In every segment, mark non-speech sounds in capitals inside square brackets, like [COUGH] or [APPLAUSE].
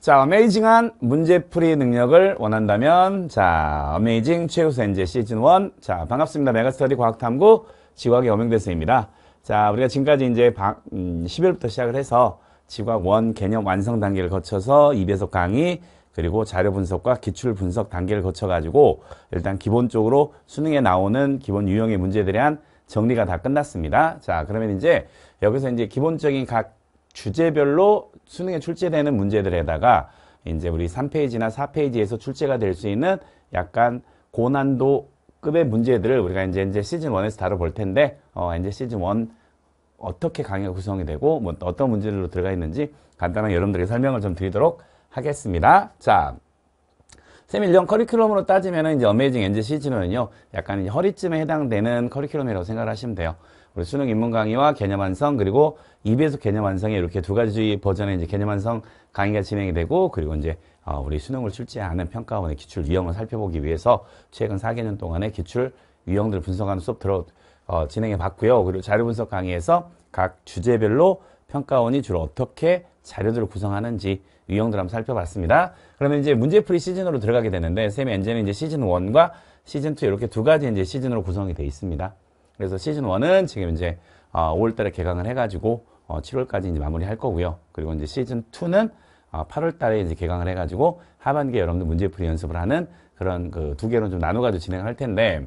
자, 어메이징한 문제풀이 능력을 원한다면 자, 어메이징 최우수 엔제 시즌 1 자, 반갑습니다. 메가스터디 과학탐구 지구학의 어명 대수입니다. 자, 우리가 지금까지 이제 방, 음, 10월부터 시작을 해서 지구학 1 개념 완성 단계를 거쳐서 2배속 강의 그리고 자료 분석과 기출 분석 단계를 거쳐가지고 일단 기본적으로 수능에 나오는 기본 유형의 문제에 대한 정리가 다 끝났습니다. 자, 그러면 이제 여기서 이제 기본적인 각 주제별로 수능에 출제되는 문제들에다가 이제 우리 3페이지나 4페이지에서 출제가 될 수 있는 약간 고난도 급의 문제들을 우리가 이제 이제 시즌 1에서 다뤄볼 텐데 어 이제 시즌 1 어떻게 강의가 구성이 되고 뭐 어떤 문제들로 들어가 있는지 간단한 여러분들에게 설명을 좀 드리도록 하겠습니다. 자, 세밀령 커리큘럼으로 따지면 이제 어메이징 엔젤 시즌은요 1 약간 허리쯤에 해당되는 커리큘럼이라고 생각 하시면 돼요. 우리 수능 입문 강의와 개념 완성 그리고 2배속 개념 완성에 이렇게 두 가지 버전의 이제 개념 완성 강의가 진행이 되고 그리고 이제 어, 우리 수능을 출제하는 평가원의 기출 유형을 살펴보기 위해서 최근 4개년 동안의 기출 유형들을 분석하는 수업 들어 어, 진행해 봤고요. 그리고 자료 분석 강의에서 각 주제별로 평가원이 주로 어떻게 자료들을 구성하는지 유형들 한번 살펴봤습니다. 그러면 이제 문제풀이 시즌으로 들어가게 되는데 쌤의 엔제는 이제 시즌 1과 시즌 2 이렇게 두 가지 이제 시즌으로 구성이 돼 있습니다. 그래서 시즌 1은 지금 이제 5월달에 아, 개강을 해가지고 7월까지 어, 이제 마무리할 거고요. 그리고 이제 시즌 2는 8월달에 아, 이제 개강을 해가지고 하반기에 여러분들 문제풀이 연습을 하는 그런 그 두 개로 좀 나눠가지고 진행할 텐데.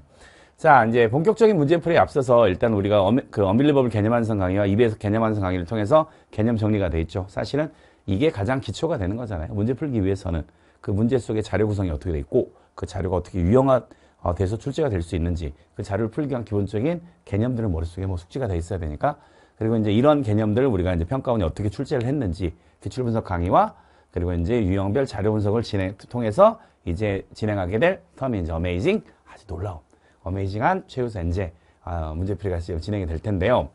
자, 이제 본격적인 문제풀이에 앞서서 일단 우리가 어미, 그 언빌리버블 개념 완성 강의와 2배에서 개념 완성 강의를 통해서 개념 정리가 돼 있죠. 사실은 이게 가장 기초가 되는 거잖아요. 문제 풀기 위해서는 그 문제 속의 자료 구성이 어떻게 돼 있고 그 자료가 어떻게 유형화 어, 돼서 출제가 될 수 있는지 그 자료를 풀기 위한 기본적인 개념들을 머릿속에 뭐 숙지가 돼 있어야 되니까 그리고 이제 이런 개념들을 우리가 이제 평가원이 어떻게 출제를 했는지 기출 분석 강의와 그리고 이제 유형별 자료 분석을 진행 통해서 이제 진행하게 될 텀이 이제 어메이징 아주 놀라운 어메이징한 최우선 엔제 아, 문제풀이가 진행이 될 텐데요.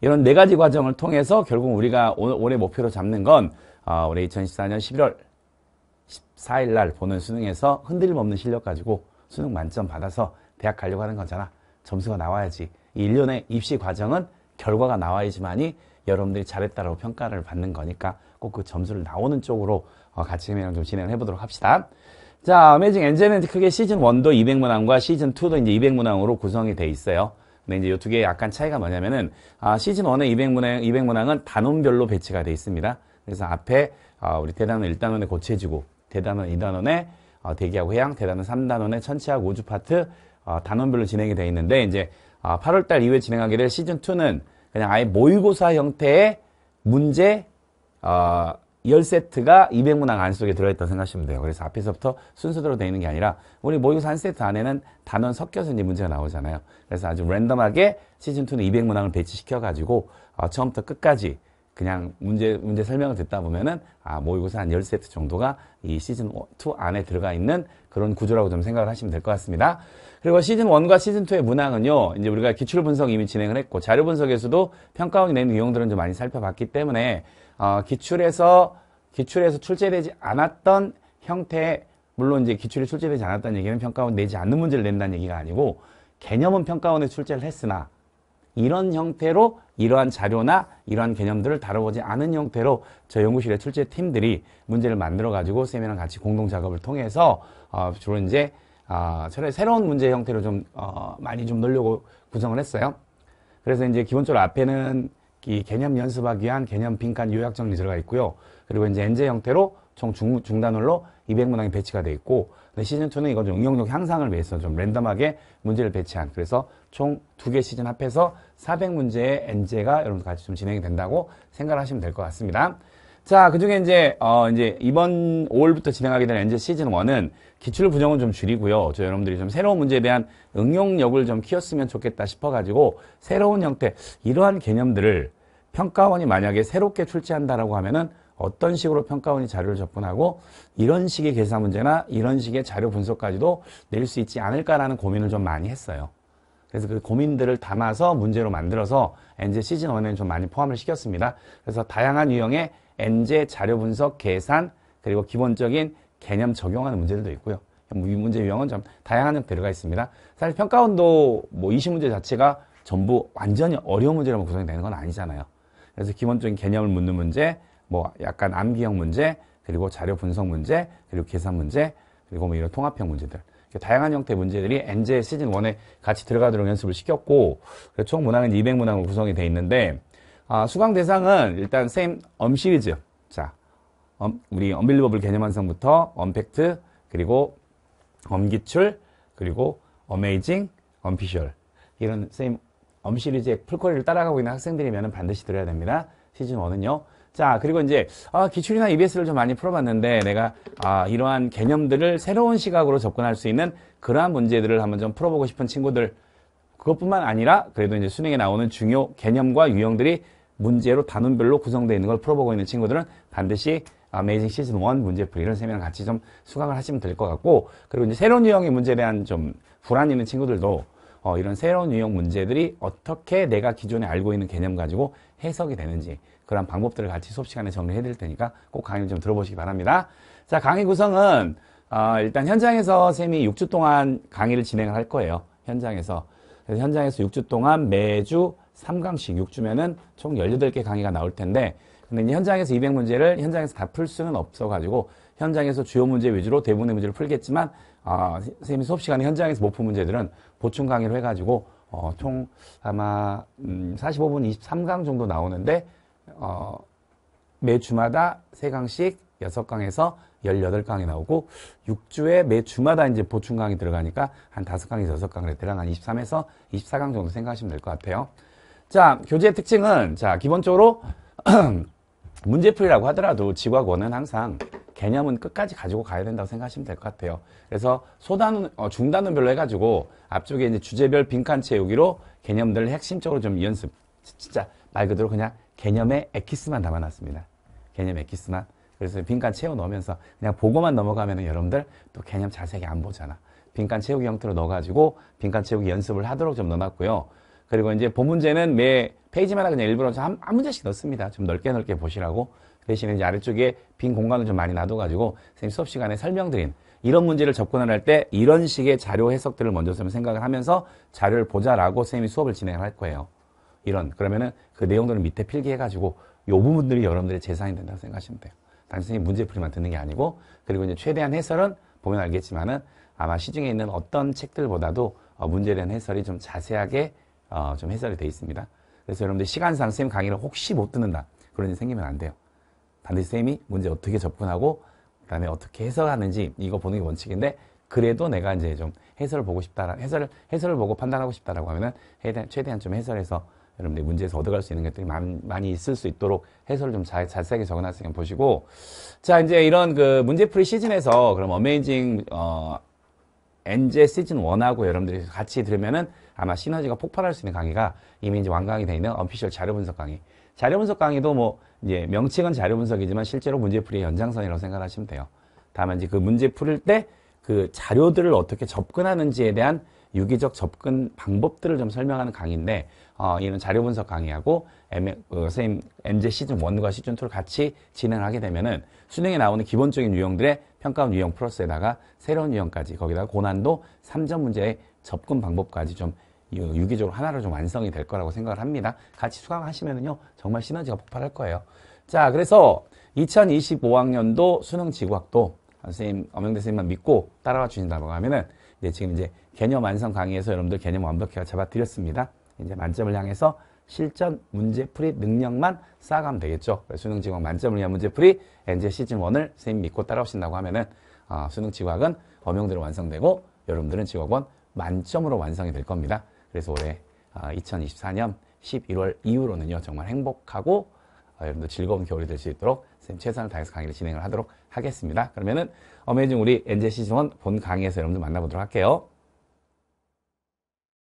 이런 네 가지 과정을 통해서 결국 우리가 올, 올해 목표로 잡는 건 어, 올해 2014년 11월 14일 날 보는 수능에서 흔들림 없는 실력 가지고 수능 만점 받아서 대학 가려고 하는 거잖아. 점수가 나와야지. 이 1년의 입시 과정은 결과가 나와야지만이 여러분들이 잘했다라고 평가를 받는 거니까 꼭 그 점수를 나오는 쪽으로 어, 같이 그냥 좀 진행을 해보도록 합시다. 자, 어메이징 엔젤은 크게 시즌 1도 200문항과 시즌 2도 이제 200문항으로 구성이 돼 있어요. 근데 이제 요 두 개의 약간 차이가 뭐냐면은 아, 시즌 1의 200문항, 200문항은 단원별로 배치가 돼 있습니다. 그래서 앞에 아, 우리 대단원 1단원에 고쳐지고 대단원 2단원에 어, 대기하고 해양, 대단원 3단원의 천치하고 우주파트 어, 단원별로 진행이 되어 있는데 이제 어, 8월달 이후에 진행하게 될 시즌2는 그냥 아예 모의고사 형태의 문제 어, 10세트가 200문항 안 속에 들어있다고 생각하시면 돼요. 그래서 앞에서부터 순서대로 되어 있는 게 아니라 우리 모의고사 1 세트 안에는 단원 섞여서 이제 문제가 나오잖아요. 그래서 아주 랜덤하게 시즌2는 200문항을 배치시켜가지고 어, 처음부터 끝까지 그냥 문제, 문제 설명을 듣다 보면은, 아, 모의고사 뭐 한 10세트 정도가 이 시즌2 안에 들어가 있는 그런 구조라고 좀 생각을 하시면 될 것 같습니다. 그리고 시즌1과 시즌2의 문항은요, 이제 우리가 기출 분석 이미 진행을 했고, 자료 분석에서도 평가원이 낸 내용들은 좀 많이 살펴봤기 때문에, 어, 기출에서, 기출에서 출제되지 않았던 형태 물론 이제 기출이 출제되지 않았다는 얘기는 평가원 내지 않는 문제를 낸다는 얘기가 아니고, 개념은 평가원에 출제를 했으나, 이런 형태로 이러한 자료나 이러한 개념들을 다뤄보지 않은 형태로 저희 연구실의 출제 팀들이 문제를 만들어 가지고 쌤이랑 같이 공동 작업을 통해서 어, 주로 이제 아, 어, 새로운 문제 형태로 좀 어, 많이 좀넣으려고 구성을 했어요. 그래서 이제 기본적으로 앞에는 이 개념 연습하기 위한 개념 빈칸 요약 정리들어가 있고요. 그리고 이제 엔제 형태로 총 중, 중단으로 200문항이 배치가 돼 있고 시즌2는 이건 좀 응용력 향상을 위해서 좀 랜덤하게 문제를 배치한 그래서 총 두 개 시즌 합해서 400문제의 엔제가 여러분들 같이 좀 진행이 된다고 생각 하시면 될 것 같습니다. 자, 그 중에 이제, 어, 이제 이번 5월부터 진행하게 되는 엔제 시즌 1은 기출 부정은 좀 줄이고요. 저 여러분들이 좀 새로운 문제에 대한 응용력을 좀 키웠으면 좋겠다 싶어가지고 새로운 형태, 이러한 개념들을 평가원이 만약에 새롭게 출제한다라고 하면은 어떤 식으로 평가원이 자료를 접근하고 이런 식의 계산 문제나 이런 식의 자료 분석까지도 낼 수 있지 않을까라는 고민을 좀 많이 했어요. 그래서 그 고민들을 담아서 문제로 만들어서 엔제 시즌 1에는 좀 많이 포함을 시켰습니다. 그래서 다양한 유형의 엔제 자료 분석, 계산, 그리고 기본적인 개념 적용하는 문제들도 있고요. 이 문제 유형은 좀 다양한 형 들어가 있습니다. 사실 평가원도 뭐 20문제 자체가 전부 완전히 어려운 문제로만 구성이 되는 건 아니잖아요. 그래서 기본적인 개념을 묻는 문제, 뭐 약간 암기형 문제, 그리고 자료 분석 문제, 그리고 계산 문제, 그리고 뭐 이런 통합형 문제들. 다양한 형태의 문제들이 엔젤 시즌 1에 같이 들어가도록 연습을 시켰고 총 문항은 200문항으로 구성이 돼 있는데 아, 수강 대상은 일단 샘 엄시리즈 um 자 엄, um, 우리 언빌리버블 개념 완성부터 언팩트 um 그리고 엄기출 그리고 어메이징 엄피셜 이런 샘 엄시리즈의 풀코리를 따라가고 있는 학생들이면 반드시 들어야 됩니다 시즌 1은요 자, 그리고 이제 아, 기출이나 EBS를 좀 많이 풀어봤는데 내가 아, 이러한 개념들을 새로운 시각으로 접근할 수 있는 그러한 문제들을 한번 좀 풀어보고 싶은 친구들 그것뿐만 아니라 그래도 이제 수능에 나오는 중요 개념과 유형들이 문제로 단원별로 구성되어 있는 걸 풀어보고 있는 친구들은 반드시 아메이징 시즌 1 문제풀이 이런 세미나 같이 좀 수강을 하시면 될 것 같고 그리고 이제 새로운 유형의 문제에 대한 좀 불안 있는 친구들도 어, 이런 새로운 유형 문제들이 어떻게 내가 기존에 알고 있는 개념 가지고 해석이 되는지 그런 방법들을 같이 수업 시간에 정리해 드릴 테니까 꼭 강의를 좀 들어보시기 바랍니다. 자, 강의 구성은 어, 일단 현장에서 쌤이 6주 동안 강의를 진행을 할 거예요. 현장에서. 그래서 현장에서 6주 동안 매주 3강씩 6주면은 총 18개 강의가 나올 텐데 근데 이제 현장에서 200문제를 현장에서 다 풀 수는 없어가지고 현장에서 주요 문제 위주로 대부분의 문제를 풀겠지만 아, 선생님이 수업 시간에 현장에서 못 푼 문제들은 보충 강의로 해가지고 어, 총 아마 음, 45분 23강 정도 나오는데 어, 매 주마다 3강씩 6강에서 18강이 나오고 6주에 매 주마다 이제 보충 강이 들어가니까 한 5강에서 6강을 대략 한 23에서 24강 정도 생각하시면 될 것 같아요. 자, 교재의 특징은 자, 기본적으로 [CLEARS THROAT] 문제풀이라고 하더라도 지과 원은 항상 개념은 끝까지 가지고 가야 된다고 생각하시면 될 것 같아요. 그래서 소단은 어, 중단은별로 해가지고 앞쪽에 이제 주제별 빈칸 채우기로 개념들을 핵심적으로 좀 연습. 진짜 말 그대로 그냥 개념의 엑기스만 담아놨습니다. 개념 엑기스만. 그래서 빈칸 채워 넣으면서 그냥 보고만 넘어가면 여러분들 또 개념 자세하게 안 보잖아. 빈칸 채우기 형태로 넣어가지고 빈칸 채우기 연습을 하도록 좀 넣어놨고요. 그리고 이제 본문제는 매 페이지마다 그냥 일부러 한, 한 문제씩 넣습니다. 좀 넓게 넓게 보시라고. 대신에 이제 아래쪽에 빈 공간을 좀 많이 놔둬가지고 선생님 수업 시간에 설명드린 이런 문제를 접근을 할 때 이런 식의 자료 해석들을 먼저 좀 생각을 하면서 자료를 보자라고 선생님이 수업을 진행할 거예요. 이런 그러면은 그 내용들을 밑에 필기해가지고 요 부분들이 여러분들의 재산이 된다고 생각하시면 돼요. 단순히 문제풀이만 듣는 게 아니고 그리고 이제 최대한 해설은 보면 알겠지만은 아마 시중에 있는 어떤 책들보다도 어 문제에 대한 해설이 좀 자세하게 어 좀 해설이 돼 있습니다. 그래서 여러분들 시간상 선생님 강의를 혹시 못 듣는다 그런 일이 생기면 안 돼요. 반드시 쌤이 문제 어떻게 접근하고 그다음에 어떻게 해석하는지 이거 보는 게 원칙인데 그래도 내가 이제 좀 해설을 보고 싶다 해설을 해설을 보고 판단하고 싶다라고 하면은 최대한 좀 해설해서 여러분들 문제에서 얻어갈 수 있는 것들이 많, 많이 있을 수 있도록 해설을 좀 잘, 자세하게 적어놨으니까 보시고 자 이제 이런 그 문제풀이 시즌에서 그럼 어메이징 어 엔제 시즌 원하고 여러분들이 같이 들으면은 아마 시너지가 폭발할 수 있는 강의가 이미 이제 완강이 되어 있는 언피셜 자료 분석 강의 자료 분석 강의도 뭐 이제 명칭은 자료 분석이지만 실제로 문제풀이의 연장선이라고 생각하시면 돼요. 다만 이제 그 문제 풀을 때 그 자료들을 어떻게 접근하는지에 대한 유기적 접근 방법들을 좀 설명하는 강의인데 어, 이런 자료 분석 강의하고 M, 어, 선생님 MJ 시즌 1과 시즌 2를 같이 진행하게 되면은 수능에 나오는 기본적인 유형들의 평가원 유형 플러스에다가 새로운 유형까지 거기다가 고난도 3점 문제의 접근 방법까지 좀 유기적으로 하나로 좀 완성이 될 거라고 생각을 합니다. 같이 수강하시면요 정말 시너지가 폭발할 거예요. 자 그래서 2025학년도 수능 지구학도 선생님 엄영대 선생님만 믿고 따라와 주신다고 하면은 이제 지금 이제 개념 완성 강의에서 여러분들 개념 완벽히 잡아드렸습니다. 이제 만점을 향해서 실전 문제풀이 능력만 쌓아가면 되겠죠. 수능 지각 만점을 위한 문제풀이 엔젤 시즌 원을 선생님 믿고 따라오신다고 하면은 아, 수능 지구학은 범용대로 완성되고 여러분들은 지각원 만점으로 완성이 될 겁니다. 그래서 올해 2024년 아, 11월 이후로는요 정말 행복하고 아, 여러분들 즐거운 겨울이 될 수 있도록 선생님 최선을 다해서 강의를 진행을 하도록 하겠습니다. 그러면은 어메이징 우리 NJC 정원 본 강의에서 여러분들 만나보도록 할게요.